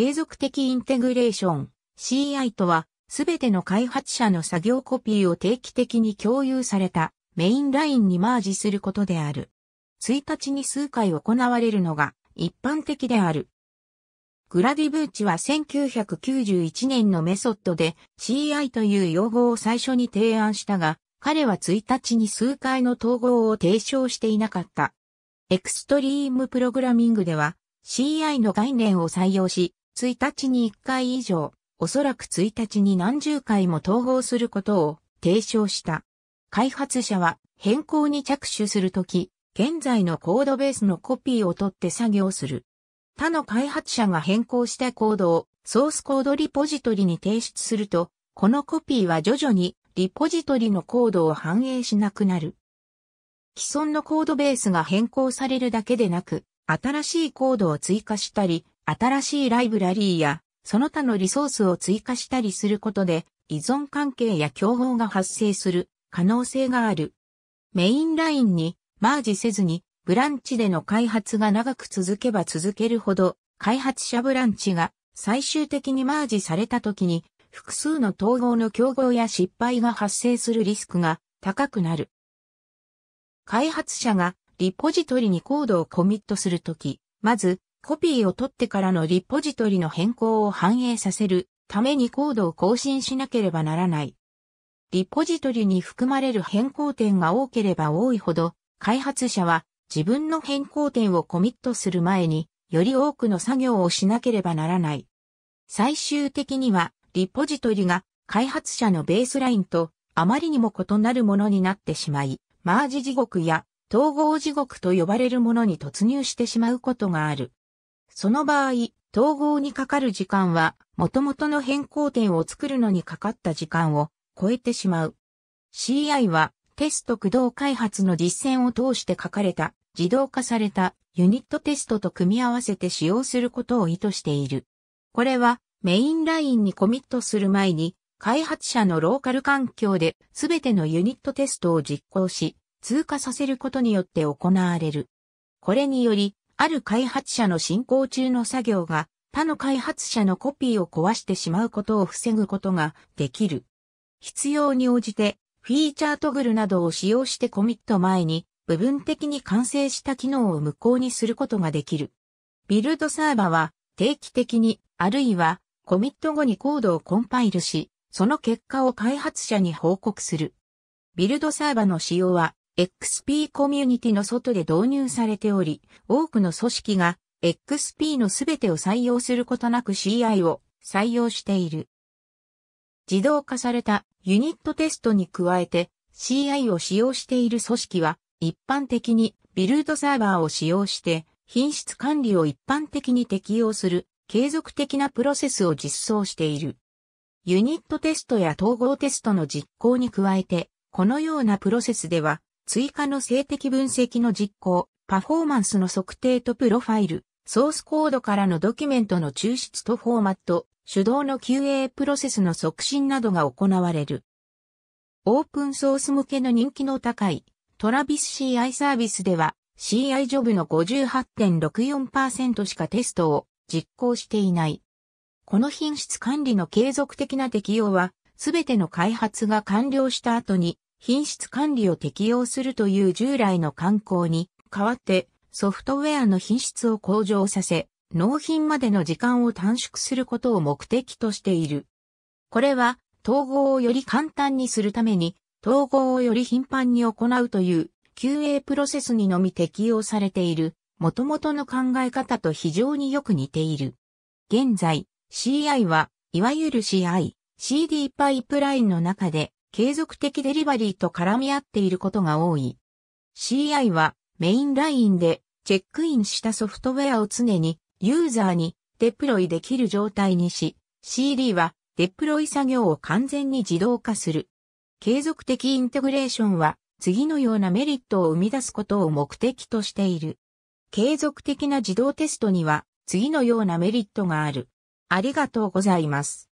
継続的インテグレーション CI とは、すべての開発者の作業コピーを定期的に共有されたメインラインにマージすることである。1日に数回行われるのが一般的である。グラディブーチは1991年のメソッドで CI という用語を最初に提案したが、彼は1日に数回の統合を提唱していなかった。エクストリームプログラミングでは CI の概念を採用し、1日に1回以上、おそらく1日に何十回も統合することを提唱した。開発者は変更に着手するとき、現在のコードベースのコピーを取って作業する。他の開発者が変更したコードをソースコードリポジトリに提出すると、このコピーは徐々にリポジトリのコードを反映しなくなる。既存のコードベースが変更されるだけでなく、新しいコードを追加したり、新しいライブラリーや、その他のリソースを追加したりすることで、依存関係や競合が発生する可能性がある。メインラインにマージせずに、ブランチでの開発が長く続けば続けるほど、開発者ブランチが最終的にマージされた時に、複数の統合の競合や失敗が発生するリスクが高くなる。開発者がリポジトリにコードをコミットするとき、まずコピーを取ってからのリポジトリの変更を反映させるためにコードを更新しなければならない。リポジトリに含まれる変更点が多ければ多いほど、開発者は自分の変更点をコミットする前に、より多くの作業をしなければならない。最終的には、リポジトリが開発者のベースラインとあまりにも異なるものになってしまい、マージ地獄や統合地獄と呼ばれるものに突入してしまうことがある。その場合、統合にかかる時間は、元々の変更点を作るのにかかった時間を超えてしまう。CI は、テスト駆動開発の実践を通して書かれた、自動化されたユニットテストと組み合わせて使用することを意図している。これは、メインラインにコミットする前に、開発者のローカル環境で全てのユニットテストを実行し、通過させることによって行われる。これにより、ある開発者の進行中の作業が他の開発者のコピーを壊してしまうことを防ぐことができる。必要に応じてフィーチャートグルなどを使用してコミット前に部分的に完成した機能を無効にすることができる。ビルドサーバーは定期的にあるいはコミット後にコードをコンパイルし、その結果を開発者に報告する。ビルドサーバーの使用は XP コミュニティの外で導入されており、多くの組織が XP のすべてを採用することなく CI を採用している。自動化されたユニットテストに加えて CI を使用している組織は一般的にビルドサーバーを使用して品質管理を一般的に適用する継続的なプロセスを実装している。ユニットテストや統合テストの実行に加えて、このようなプロセスでは追加の性的分析の実行、パフォーマンスの測定とプロファイル、ソースコードからのドキュメントの抽出とフォーマット、手動の QA プロセスの促進などが行われる。オープンソース向けの人気の高いトラビス CI サービスでは CI ジョブの58.64%しかテストを実行していない。この品質管理の継続的な適用は、すべての開発が完了した後に品質管理を適用するという従来の慣行に代わってソフトウェアの品質を向上させ、納品までの時間を短縮することを目的としている。これは統合をより簡単にするために統合をより頻繁に行うという QA プロセスにのみ適用されている元々の考え方と非常によく似ている。現在 CI はいわゆる CI、CD パイプラインの中で継続的デリバリーと絡み合っていることが多い。CI はメインラインでチェックインしたソフトウェアを常にユーザーにデプロイできる状態にし、CD はデプロイ作業を完全に自動化する。継続的インテグレーションは次のようなメリットを生み出すことを目的としている。継続的な自動テストには次のようなメリットがある。ありがとうございます。